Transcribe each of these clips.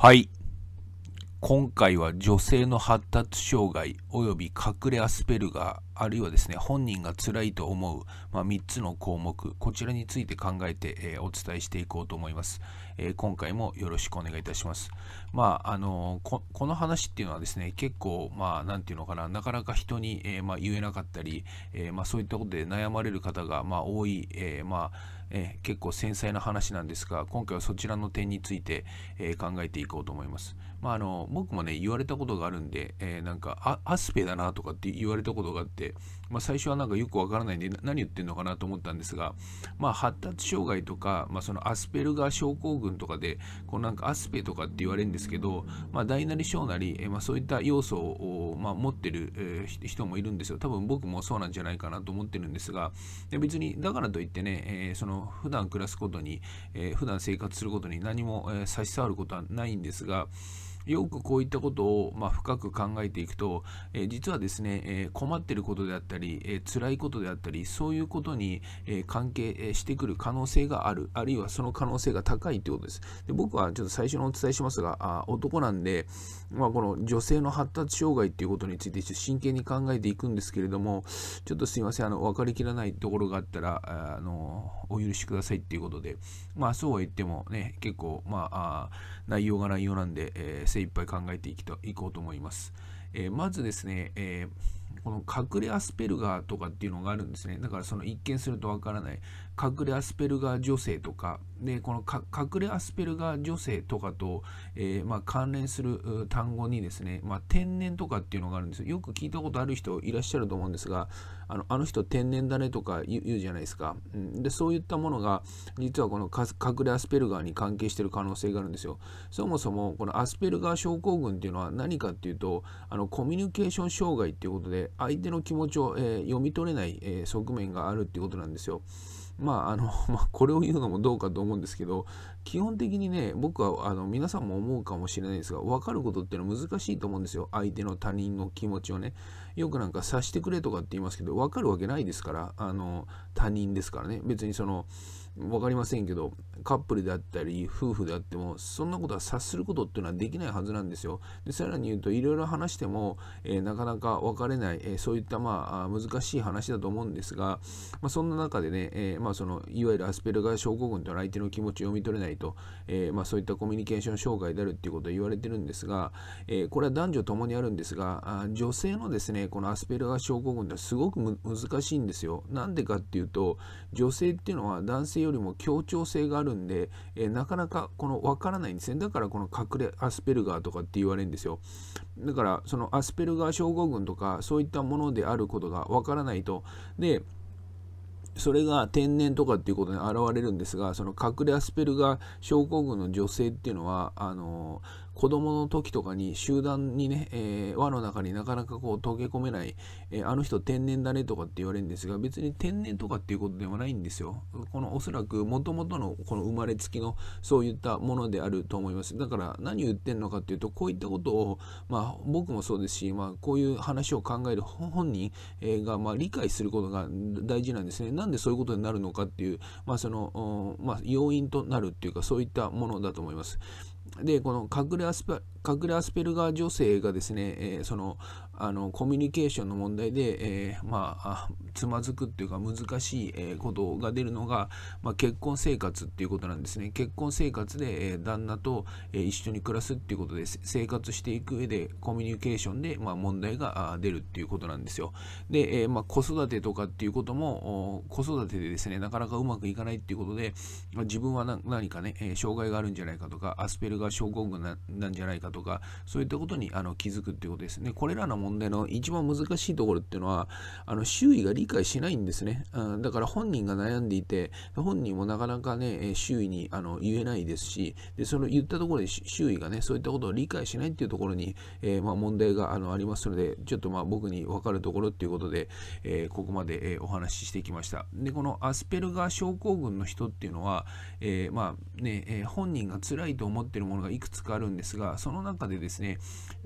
はい。今回は女性の発達障害及び隠れアスペルガー。あるいはですね、本人が辛いと思う、まあ、3つの項目、こちらについて考えて、えー、お伝えしていこうと思います、えー、今回もよろしくお願いいたします。まあ、あのこ、この話っていうのはですね、結構、まあ、なんていうのかな、なかなか人に、えー、まあ、言えなかったり、えまあ、そういったことで悩まれる方が、まあ、多い、えまあ、え結構繊細な話なんですが、今回はそちらの点について、え考えていこうと思います。まあ、あの、僕もね、言われたことがあるんで、えなんかアスペだなとかって言われたことがあって、まあ、最初はなんかよくわからないんで何言ってんのかなと思ったんですが、まあ、発達障害とか、まあ、そのアスペルガー症候群とかでこうなんかアスペとかって言われるんですけど、まあ、大なり小なり、えまあ、そういった要素を、まあ、持ってる、え人もいるんですよ多分僕もそうなんじゃないかなと思ってるんですがで別にだからといってね、えその普段暮らすことに、えー、普段生活することに何も、え差し障ることはないんですがよくこういったことを、まあ、深く考えていくと、えー、実はですね、えー、困ってることであったり、えー、辛いことであったり、そういうことに、え関係してくる可能性がある、あるいはその可能性が高いということです。で僕はちょっと最初にお伝えしますが、あ男なんで、まあ、この女性の発達障害っていうことについて真剣に考えていくんですけれども、ちょっとすいません、あの分かりきらないところがあったら、あのお許しくださいっていうことで、まあそうは言ってもね、結構、まあ、あ内容が内容なんで、えー精一杯考えていきといこうと思います。えー、まずですね、えー、この隠れアスペルガーとかっていうのがあるんですね。だからその一見するとわからない。隠れアスペルガー女性とか、でこの隠れアスペルガー女性とかと、えー、まあ、関連する単語にですね、まあ、天然とかっていうのがあるんですよ。よく聞いたことある人いらっしゃると思うんですが、あのあの人天然だねとか言うじゃないですか、うん。で、そういったものが、実はこの隠れアスペルガーに関係してる可能性があるんですよ。そもそも、このアスペルガー症候群っていうのは何かっていうと、あのコミュニケーション障害っていうことで、相手の気持ちを、えー、読み取れない、えー、側面があるっていうことなんですよ。まああの、まあ、これを言うのもどうかと思うんですけど基本的にね、僕はあの皆さんも思うかもしれないですが、分かることっていうのは難しいと思うんですよ。相手の他人の気持ちをね。よくなんか察してくれとかって言いますけど、分かるわけないですから、あの、他人ですからね。別にその、分かりませんけど、カップルであったり、夫婦であっても、そんなことは察することっていうのはできないはずなんですよ。でさらに言うと、いろいろ話しても、えー、なかなか別れない、えー、そういった、まあ、難しい話だと思うんですが、まあ、そんな中でね、えー、まあ、そのいわゆるアスペルガー症候群というのは相手の気持ちを読み取れないと、えー、まあ、そういったコミュニケーション障害であるっていうことを言われてるんですが、えー、これは男女ともにあるんですがあ女性のですねこのアスペルガー症候群ってすごく難しいんですよ。なんでかっていうと女性っていうのは男性よりも協調性があるんで、えー、なかなかこの分からないんですねだからこの隠れアスペルガーとかって言われるんですよ。だからそのアスペルガー症候群とかそういったものであることが分からないとでそれが天然とかっていうことに現れるんですがその隠れアスペルガ症候群の女性っていうのはあの子供の時とかに集団にね、えー、輪の中になかなかこう溶け込めない、えー、あの人天然だねとかって言われるんですが、別に天然とかっていうことではないんですよ。このおそらく元々のこの生まれつきのそういったものであると思います。だから何言ってんのかっていうと、こういったことを、まあ僕もそうですし、まあこういう話を考える本人が、まあ、理解することが大事なんですね。なんでそういうことになるのかっていう、まあその、まあ要因となるっていうか、そういったものだと思います。で、この隠れアスペルガー女性がですね、えー、そのあのコミュニケーションの問題で、えー、まあつまずくっていうか難しい、えことが出るのが、まあ、結婚生活っていうことなんですね結婚生活で、え旦那と、え一緒に暮らすっていうことで生活していく上でコミュニケーションで、まあ、問題が出るっていうことなんですよで、えー、まあ、子育てとかっていうことも子育てでですねなかなかうまくいかないっていうことで、まあ、自分は何かね、え障害があるんじゃないかとかアスペルガー症候群なんじゃないかとかそういったことにあの気づくっていうことですねこれらの問問題の一番難しいところっていうのはあの周囲が理解しないんですね、うん、だから本人が悩んでいて本人もなかなかね周囲にあの言えないですしでその言ったところで周囲がねそういったことを理解しないっていうところに、えー、まあ、問題があのありますのでちょっとまあ僕に分かるところっていうことで、えー、ここまで、えお話ししてきましたでこのアスペルガー症候群の人っていうのは、えまあね、え本人が辛いと思ってるものがいくつかあるんですがその中でですね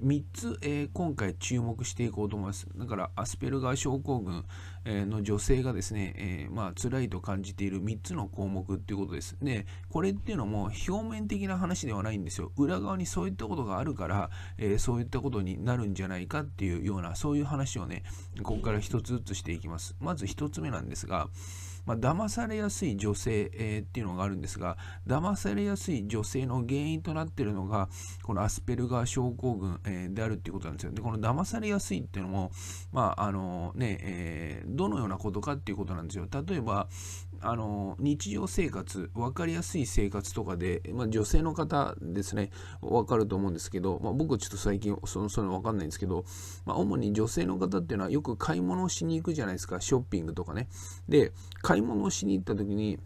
3つ、え今回注目目していこうと思います。だから、アスペルガー症候群の女性がですね、えー、まあ、辛いと感じている3つの項目っていうことです。で、これっていうのも表面的な話ではないんですよ。裏側にそういったことがあるから、えー、そういったことになるんじゃないかっていうような、そういう話をね、ここから1つずつしていきます。まず1つ目なんですが、まあ、騙されやすい女性、えー、っていうのがあるんですが、騙されやすい女性の原因となっているのが、このアスペルガー症候群、えー、であるっていうことなんですよ。で、この騙されやすいっていうのも、まあ、あのね、えー、どのようなことかっていうことなんですよ。例えば、あの日常生活、分かりやすい生活とかで、まあ、女性の方ですね、分かると思うんですけど、まあ、僕ちょっと最近そのそういうの分かんないんですけど、まあ、主に女性の方っていうのはよく買い物をしに行くじゃないですか、ショッピングとかね。で、買い物をしに行った時に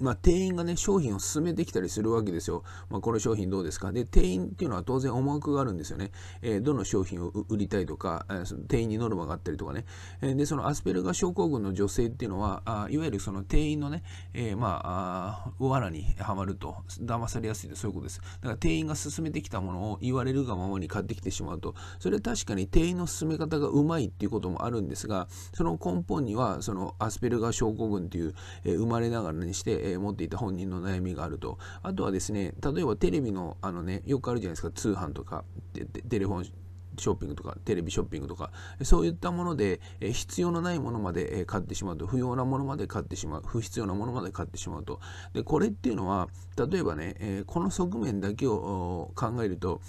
まあ、店員がね、商品を勧めてきたりするわけですよ。まあ、この商品どうですかで、店員っていうのは当然思惑があるんですよね。えー、どの商品を売りたいとか、えー、店員にノルマがあったりとかね。えー、で、そのアスペルガ症候群の女性っていうのは、あいわゆるその店員のね、えー、まあ、あ罠にはまると、騙されやすいとそういうことです。だから店員が勧めてきたものを言われるがままに買ってきてしまうと、それは確かに店員の勧め方がうまいっていうこともあるんですが、その根本には、そのアスペルガ症候群っていう、えー、生まれながらにして、えー、持っていた本人の悩みがあると。あとはですね、例えばテレビの、あのね、よくあるじゃないですか、通販とか、テレフォンショッピングとかテレビショッピングとかそういったもので必要のないものまで買ってしまうと不要なものまで買ってしまう不必要なものまで買ってしまうとでこれっていうのは例えばねこの側面だけを考えると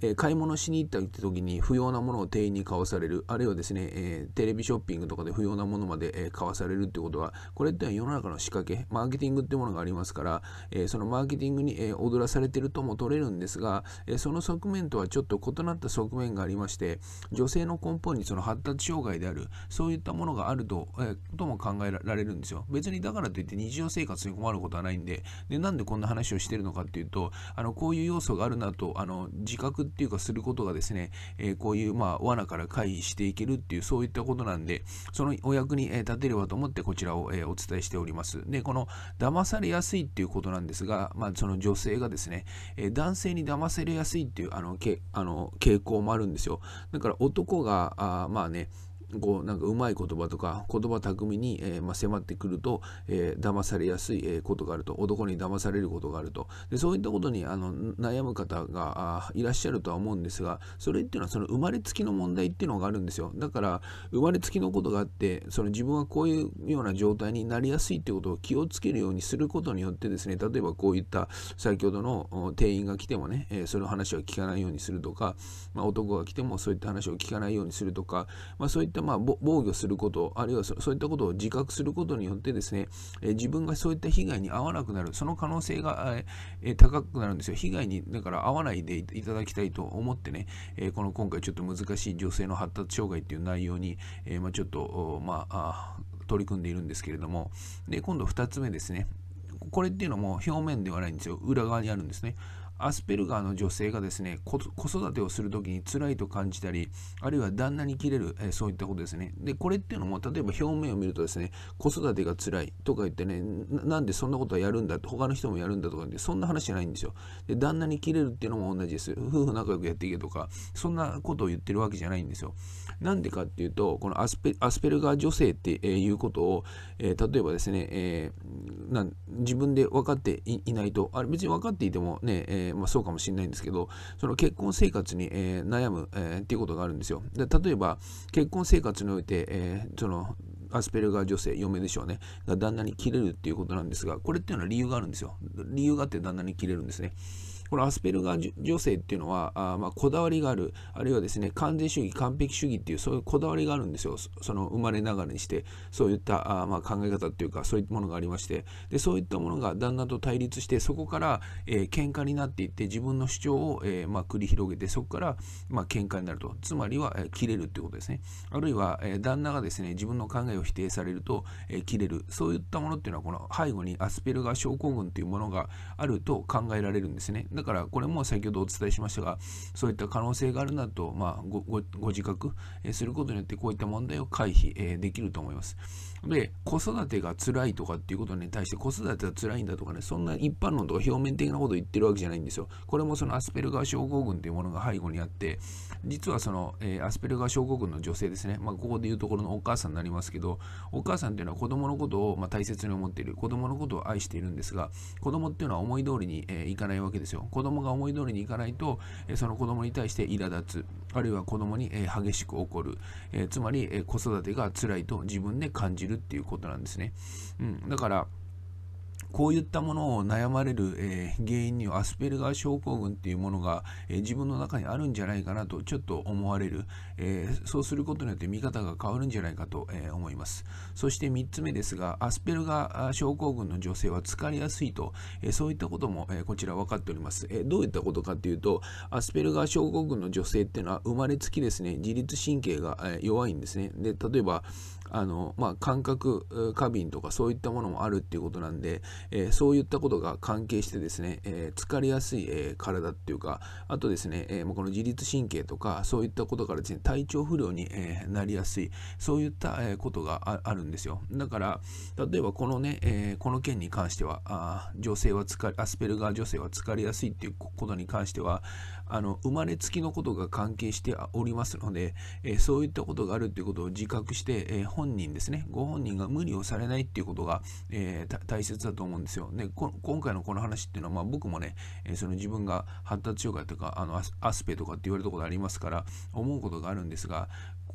え買い物しに行った時に不要なものを店員に買わされるあるいはですね、えテレビショッピングとかで不要なものまで、え買わされるってことはこれっては世の中の仕掛けマーケティングってものがありますから、えそのマーケティングに、え踊らされてるとも取れるんですが、えその側面とはちょっと異なった側面がありまして女性の根本にその発達障害であるそういったものがあると,、えとも考えられるんですよ別にだからといって日常生活に困ることはないんででなんでこんな話をしてるのかっていうとあのこういう要素があるなとあの自覚っていうかすることがですね、えー、こういうまあ罠から回避していけるっていうそういったことなんで、そのお役に立てればと思ってこちらを、えお伝えしております。で、この騙されやすいっていうことなんですが、まあ、その女性がですね、え男性に騙されやすいっていうあのけあの傾向もあるんですよ。だから男が、あまあね、こうなんかうまい言葉とか言葉巧みに、えー、まあ、迫ってくると、えー、騙されやすい、えことがあると男に騙されることがあるとでそういったことにあの悩む方がいらっしゃるとは思うんですがそれっていうのはその生まれつきの問題っていうのがあるんですよだから生まれつきのことがあってその自分はこういうような状態になりやすいってことを気をつけるようにすることによってですね例えばこういった先ほどの店員が来てもね、えその話は聞かないようにするとか、まあ、男が来てもそういった話を聞かないようにするとか、まあ、そういったっまあ防御することあるいはそういったことを自覚することによってですね、え自分がそういった被害に遭わなくなるその可能性が、え高くなるんですよ被害にだから遭わないでいただきたいと思ってね、えこの今回ちょっと難しい女性の発達障害っていう内容に、えまあ、ちょっとまあ取り組んでいるんですけれどもで今度2つ目ですねこれっていうのも表面ではないんですよ裏側にあるんですねアスペルガーの女性がですね、子育てをするときに辛いと感じたり、あるいは旦那に切れる、えー、そういったことですね。で、これっていうのも、例えば表面を見るとですね、子育てが辛いとか言ってね、なんでそんなことはやるんだ、他の人もやるんだとかって、そんな話じゃないんですよ。で、旦那に切れるっていうのも同じです。夫婦仲良くやっていけとか、そんなことを言ってるわけじゃないんですよ。なんでかっていうと、このアスペルガー女性っていうことを、えー、例えばですね、えー、自分で分かっていないと、あれ別に分かっていてもね、えーー、まあ、そうかもしれないんですけど、その結婚生活に、えー、悩む、えー、っていうことがあるんですよ。で例えば、結婚生活において、えそのアスペルガー女性、嫁でしょうね、が旦那に切れるっていうことなんですが、これっていうのは理由があるんですよ。理由があって旦那に切れるんですね。このアスペルガー女性っていうのは、あまあ、こだわりがある、あるいはですね、完全主義、完璧主義っていう、そういうこだわりがあるんですよ。その生まれながらにして、そういったあまあ考え方っていうか、そういったものがありまして、でそういったものが旦那と対立して、そこから、えー、喧嘩になっていって、自分の主張を、えー、まあ、繰り広げて、そこから、まあ、喧嘩になると。つまりは、えー、切れるっていうことですね。あるいは、えー、旦那がですね、自分の考えを否定されると、えー、切れる。そういったものっていうのは、この背後にアスペルガー症候群っていうものがあると考えられるんですね。だからこれも先ほどお伝えしましたが、そういった可能性があるなと、まあ、ご自覚することによって、こういった問題を回避できると思います。で、子育てが辛いとかっていうことに対して子育てが辛いんだとかね、そんな一般論とか表面的なことを言ってるわけじゃないんですよ。これもそのアスペルガー症候群というものが背後にあって、実はその、えー、アスペルガー症候群の女性ですね、まあ、ここでいうところのお母さんになりますけど、お母さんっていうのは子供のことをま大切に思っている、子供のことを愛しているんですが、子供っていうのは思い通りに、えー、いかないわけですよ。子供が思い通りにいかないと、えー、その子供に対して苛立つ、あるいは子供に、え激しく怒る、えつまり、え子育てが辛いと自分で感じるっていうことなんですね。うん、だからこういったものを悩まれる、えー、原因にはアスペルガー症候群っていうものが、えー、自分の中にあるんじゃないかなとちょっと思われる、えー、そうすることによって見方が変わるんじゃないかと、え思いますそして3つ目ですがアスペルガー症候群の女性は疲れやすいと、えそういったことも、えこちら分かっております、えどういったことかというとアスペルガー症候群の女性っていうのは生まれつきですね自律神経が、え弱いんですねで例えばあの、まあ、感覚過敏とかそういったものもあるっていうことなんで、えー、そういったことが関係してですね、えー、疲れやすい、えー、体っていうか、あとですね、えー、この自律神経とか、そういったことからですね、体調不良に、えー、なりやすい、そういった、えー、ことがあるんですよ。だから、例えばこのね、えー、この件に関しては、あ女性は疲れ、アスペルガー女性は疲れやすいっていうことに関しては、あの生まれつきのことが関係しておりますので、えー、そういったことがあるっていうことを自覚して、えー本人ですね、ご本人が無理をされないっていうことが、えー、大切だと思うんですよ。で、今回のこの話っていうのは、まあ、僕もね、えー、その自分が発達障害とか、あのアスペとかって言われたことありますから、思うことがあるんですが、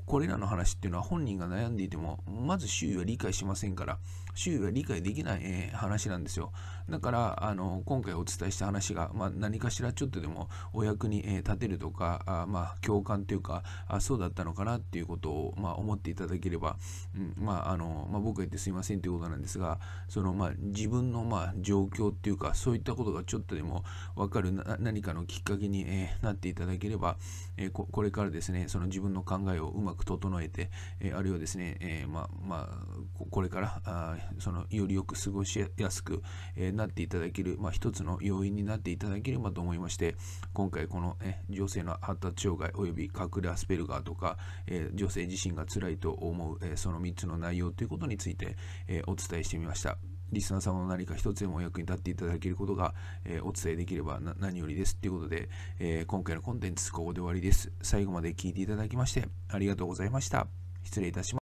これらの話っていうのは本人が悩んでいても、まず周囲は理解しませんから、周囲は理解できない、えー、話なんですよ。だから、あの、今回お伝えした話が、まあ、何かしらちょっとでもお役に、えー、立てるとか、あまあ、共感というかあ、そうだったのかなっていうことを、まあ、思っていただければ、うん、まあ、あの、まあ、僕が言ってすいませんということなんですが、その、まあ、自分の、まあ、状況っていうか、そういったことがちょっとでも分かる何かのきっかけに、えー、なっていただければ、えこれからですね、その自分の考えをうまくく整えて、えー、あるいはですね、えー、まあ、まあ、これからあそのよりよく過ごしやすく、えなっていただける、まあ、一つの要因になっていただければと思いまして今回この、ね、女性の発達障害および隠れアスペルガーとか、え女性自身が辛いと思う、えその3つの内容ということについて、えお伝えしてみました。リスナー様の何か一つでもお役に立っていただけることが、えー、お伝えできれば何よりです。ということで、えー、今回のコンテンツここで終わりです。最後まで聞いていただきましてありがとうございました。失礼いたします。